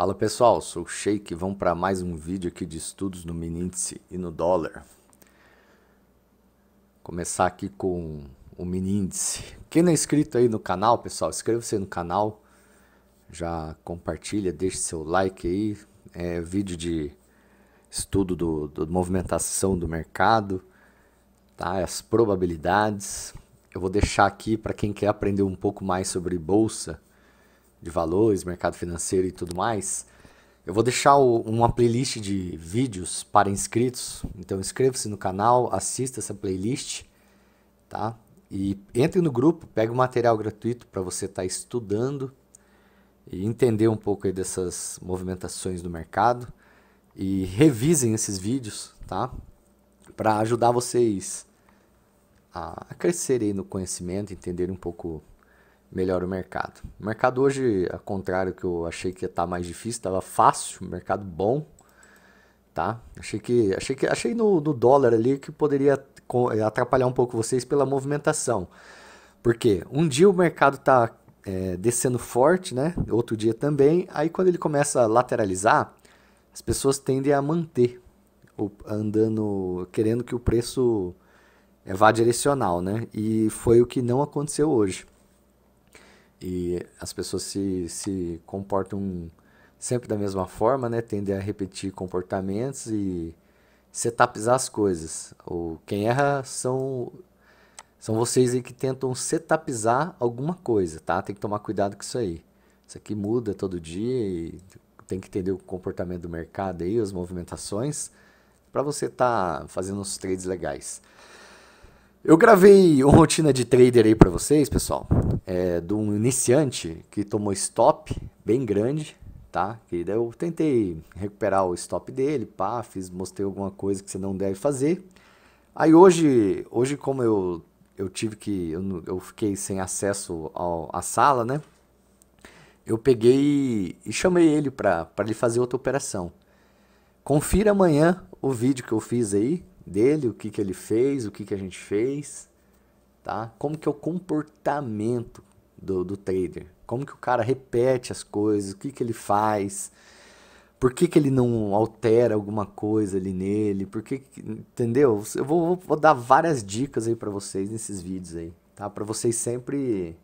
Fala pessoal, sou o Sheik e vamos para mais um vídeo aqui de estudos no Miníndice e no dólar. Começar aqui com o Miníndice. Quem não é inscrito aí no canal, pessoal, inscreva-se no canal, já compartilha, deixe seu like aí. É vídeo de estudo do, do movimentação do mercado, tá? As probabilidades. Eu vou deixar aqui para quem quer aprender um pouco mais sobre bolsa de valores, mercado financeiro e tudo mais. Eu vou deixar o, uma playlist de vídeos para inscritos, então inscreva-se no canal, assista essa playlist, tá? E entre no grupo, pegue o material gratuito para você estar tá estudando e entender um pouco dessas movimentações do mercado e revisem esses vídeos, tá? Para ajudar vocês a, a crescerem no conhecimento, entender um pouco melhor o mercado. O mercado hoje, ao contrário que eu achei que ia estar tá mais difícil, estava fácil, mercado bom, tá? Achei que achei que achei no, no dólar ali que poderia atrapalhar um pouco vocês pela movimentação. Porque um dia o mercado está é, descendo forte, né? Outro dia também. Aí quando ele começa a lateralizar, as pessoas tendem a manter, andando, querendo que o preço é, vá direcional, né? E foi o que não aconteceu hoje e as pessoas se, se comportam sempre da mesma forma, né? Tendem a repetir comportamentos e setupizar as coisas. O, quem erra são, são vocês aí que tentam setupizar alguma coisa, tá? Tem que tomar cuidado com isso aí. Isso aqui muda todo dia e tem que entender o comportamento do mercado aí, as movimentações, para você estar tá fazendo os trades legais. Eu gravei uma rotina de trader aí para vocês, pessoal, é, de um iniciante que tomou stop bem grande, tá? Que daí eu tentei recuperar o stop dele, pá, fiz, mostrei alguma coisa que você não deve fazer. Aí hoje, hoje como eu, eu tive que, eu, eu fiquei sem acesso ao, à sala, né? Eu peguei e chamei ele para ele fazer outra operação. Confira amanhã o vídeo que eu fiz aí, dele, o que, que ele fez, o que, que a gente fez, tá? Como que é o comportamento do, do trader, como que o cara repete as coisas, o que, que ele faz, por que, que ele não altera alguma coisa ali nele, por que, que entendeu? Eu vou, vou, dar várias dicas aí para vocês nesses vídeos aí, tá? Para vocês sempre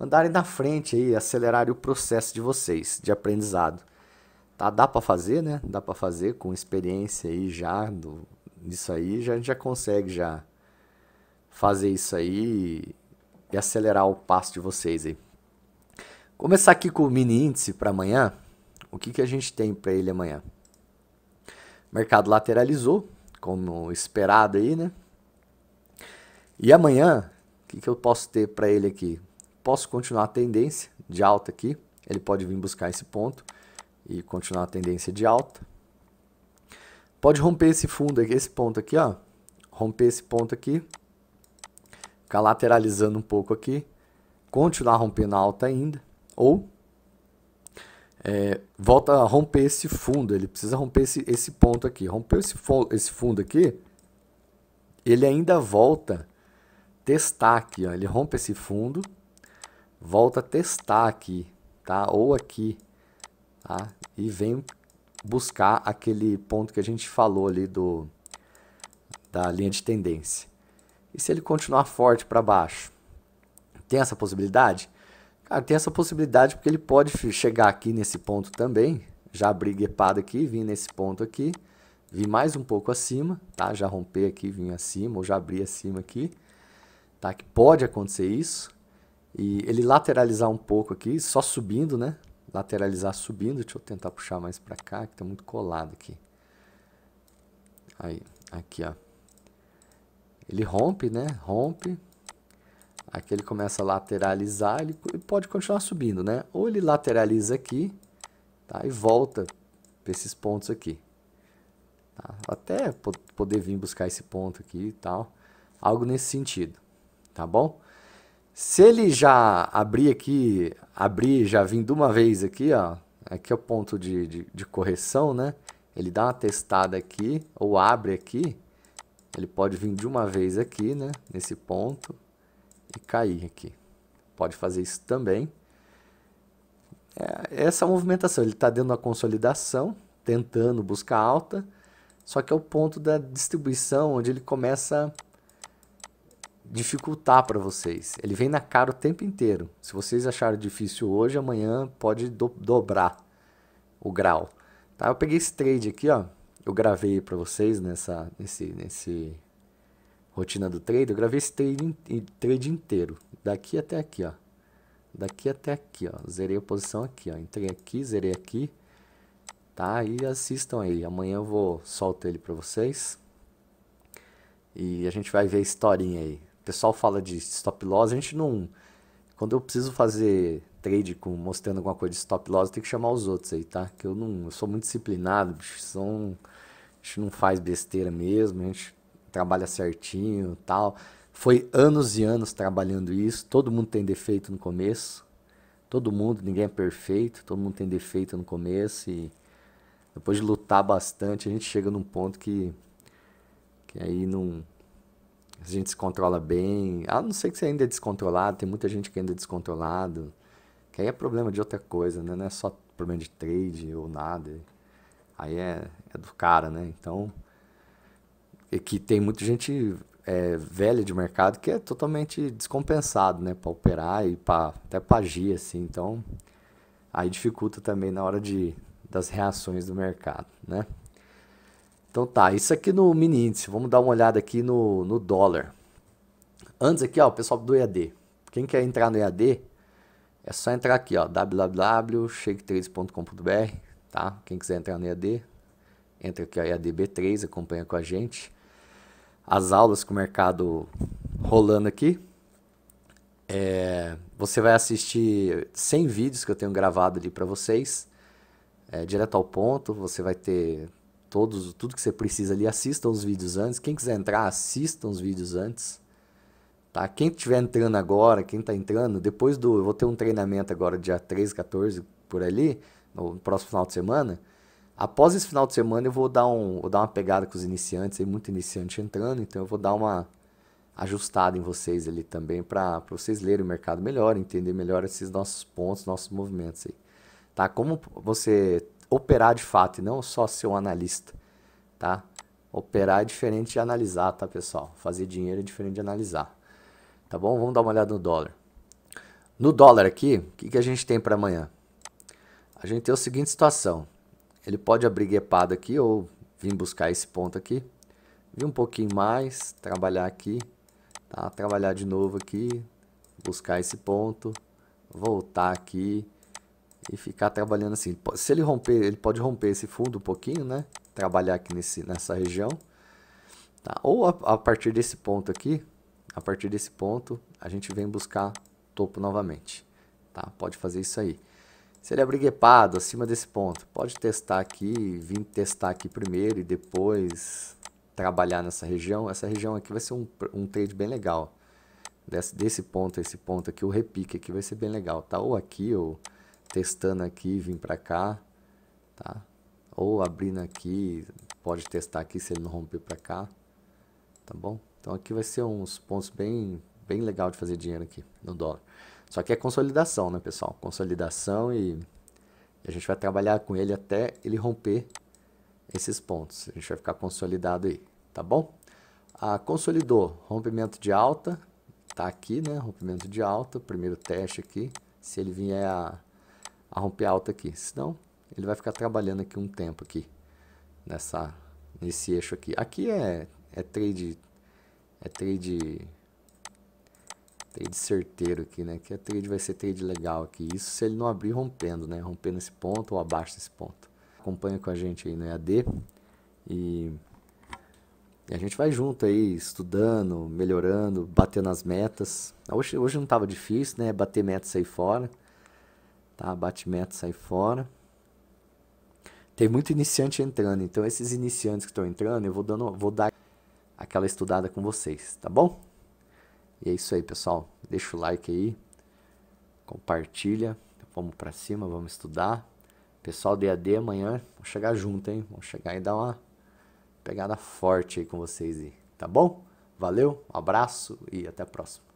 andarem na frente aí, acelerarem o processo de vocês de aprendizado. Tá, dá para fazer, né? Dá para fazer com experiência aí já do nisso aí, já, a gente já consegue já fazer isso aí e acelerar o passo de vocês aí. Começar aqui com o mini índice para amanhã. O que, que a gente tem para ele amanhã? O mercado lateralizou, como esperado aí, né? E amanhã, o que, que eu posso ter para ele aqui? Posso continuar a tendência de alta aqui. Ele pode vir buscar esse ponto e continuar a tendência de alta. Pode romper esse fundo aqui, esse ponto aqui, ó. Romper esse ponto aqui. Ficar lateralizando um pouco aqui. Continuar rompendo alta ainda. Ou é, volta a romper esse fundo. Ele precisa romper esse, esse ponto aqui. romper esse, esse fundo aqui. Ele ainda volta testar aqui. Ó. Ele rompe esse fundo. Volta a testar aqui. Tá? Ou aqui. Tá? E vem buscar aquele ponto que a gente falou ali do, da linha de tendência. E se ele continuar forte para baixo? Tem essa possibilidade? Cara, tem essa possibilidade porque ele pode chegar aqui nesse ponto também, já abrir guepado aqui, vir nesse ponto aqui, vir mais um pouco acima, tá? Já romper aqui, vir acima, ou já abrir acima aqui, tá? Que pode acontecer isso. E ele lateralizar um pouco aqui, só subindo, né? lateralizar subindo. Deixa eu tentar puxar mais para cá, que está muito colado aqui. Aí, aqui, ó. Ele rompe, né? Rompe. Aqui ele começa a lateralizar, ele pode continuar subindo, né? Ou ele lateraliza aqui, tá? E volta para esses pontos aqui. Tá? Até poder vir buscar esse ponto aqui e tal. Algo nesse sentido, tá bom? Se ele já abrir aqui, abrir, já vindo de uma vez aqui, ó. Aqui é o ponto de, de, de correção, né? Ele dá uma testada aqui, ou abre aqui. Ele pode vir de uma vez aqui, né? Nesse ponto. E cair aqui. Pode fazer isso também. É, essa movimentação, ele está dando uma consolidação, tentando buscar alta. Só que é o ponto da distribuição, onde ele começa a dificultar para vocês. Ele vem na cara o tempo inteiro. Se vocês acharem difícil hoje, amanhã pode do dobrar o grau. Tá? Eu peguei esse trade aqui, ó. Eu gravei para vocês nessa nesse nesse rotina do trade. Eu gravei esse trade, trade inteiro, daqui até aqui, ó. Daqui até aqui, ó. Zerei a posição aqui, ó. Entrei aqui, zerei aqui. Tá? E assistam aí. Amanhã eu vou soltar ele para vocês. E a gente vai ver a historinha aí. O pessoal fala de stop loss, a gente não. Quando eu preciso fazer trade com, mostrando alguma coisa de stop loss, tem que chamar os outros aí, tá? Que eu não. Eu sou muito disciplinado, bicho. São, a gente não faz besteira mesmo, a gente trabalha certinho tal. Foi anos e anos trabalhando isso. Todo mundo tem defeito no começo. Todo mundo, ninguém é perfeito. Todo mundo tem defeito no começo. E depois de lutar bastante, a gente chega num ponto que, que aí não, a gente se controla bem. A não ser que você ainda é descontrolado, tem muita gente que ainda é descontrolado. Que aí é problema de outra coisa, né? Não é só problema de trade ou nada. Aí é, é do cara, né? Então, e que tem muita gente é, velha de mercado que é totalmente descompensado, né? Para operar e pra, até para agir, assim. Então, aí dificulta também na hora de, das reações do mercado, né? Então tá, isso aqui no mini índice. Vamos dar uma olhada aqui no, no dólar. Antes aqui, ó, o pessoal do EAD. Quem quer entrar no EAD, é só entrar aqui, ó, www.shake3.com.br, tá? Quem quiser entrar no EAD, entra aqui, ó, EADB3, acompanha com a gente. As aulas com o mercado rolando aqui. É, você vai assistir 100 vídeos que eu tenho gravado ali para vocês, é, direto ao ponto. Você vai ter todos, tudo que você precisa ali, assistam os vídeos antes. Quem quiser entrar, assistam os vídeos antes. Tá? Quem estiver entrando agora, quem está entrando, depois do. Eu vou ter um treinamento agora, dia 13, 14, por ali, no próximo final de semana. Após esse final de semana, eu vou dar, um, vou dar uma pegada com os iniciantes, aí muito iniciante entrando, então eu vou dar uma ajustada em vocês ali também, para vocês lerem o mercado melhor, entender melhor esses nossos pontos, nossos movimentos aí. Tá? Como você operar de fato e não só ser um analista, tá? Operar é diferente de analisar, tá, pessoal? Fazer dinheiro é diferente de analisar. Tá bom? Vamos dar uma olhada no dólar. No dólar aqui, o que, que a gente tem para amanhã? A gente tem a seguinte situação. Ele pode abrir guepado aqui ou vir buscar esse ponto aqui. Vir um pouquinho mais, trabalhar aqui, tá? Trabalhar de novo aqui, buscar esse ponto, voltar aqui, e ficar trabalhando assim. Se ele romper, ele pode romper esse fundo um pouquinho, né? Trabalhar aqui nesse, nessa região. Tá? Ou a, a partir desse ponto aqui, a partir desse ponto, a gente vem buscar topo novamente. Tá? Pode fazer isso aí. Se ele abrir é guepado acima desse ponto, pode testar aqui, vir testar aqui primeiro e depois trabalhar nessa região. Essa região aqui vai ser um, um trade bem legal. Desse, desse ponto a esse ponto aqui, o repique aqui vai ser bem legal, tá? Ou aqui, ou testando aqui, vim para cá, tá? Ou abrindo aqui, pode testar aqui se ele não romper para cá, tá bom? Então aqui vai ser uns pontos bem, bem legal de fazer dinheiro aqui no dólar. Só que é consolidação, né, pessoal? Consolidação e a gente vai trabalhar com ele até ele romper esses pontos. A gente vai ficar consolidado aí, tá bom? Ah, consolidou, rompimento de alta, tá aqui, né? Rompimento de alta, primeiro teste aqui. Se ele vier a a romper alta aqui. Senão, ele vai ficar trabalhando aqui um tempo aqui, nessa, nesse eixo aqui. Aqui é, é trade, é trade, trade certeiro aqui, né? Que a trade vai ser trade legal aqui. Isso se ele não abrir rompendo, né? Rompendo esse ponto ou abaixo desse ponto. Acompanha com a gente aí no EAD e... E a gente vai junto aí, estudando, melhorando, batendo as metas. Hoje, hoje não estava difícil, né? Bater metas aí fora. Tá? Bate sai fora. Tem muito iniciante entrando, então esses iniciantes que estão entrando, eu vou, dando, vou dar aquela estudada com vocês, tá bom? E é isso aí, pessoal. Deixa o like aí, compartilha, vamos para cima, vamos estudar. Pessoal do EAD amanhã, vamos chegar junto, hein? Vamos chegar e dar uma pegada forte aí com vocês aí, tá bom? Valeu, um abraço e até a próxima.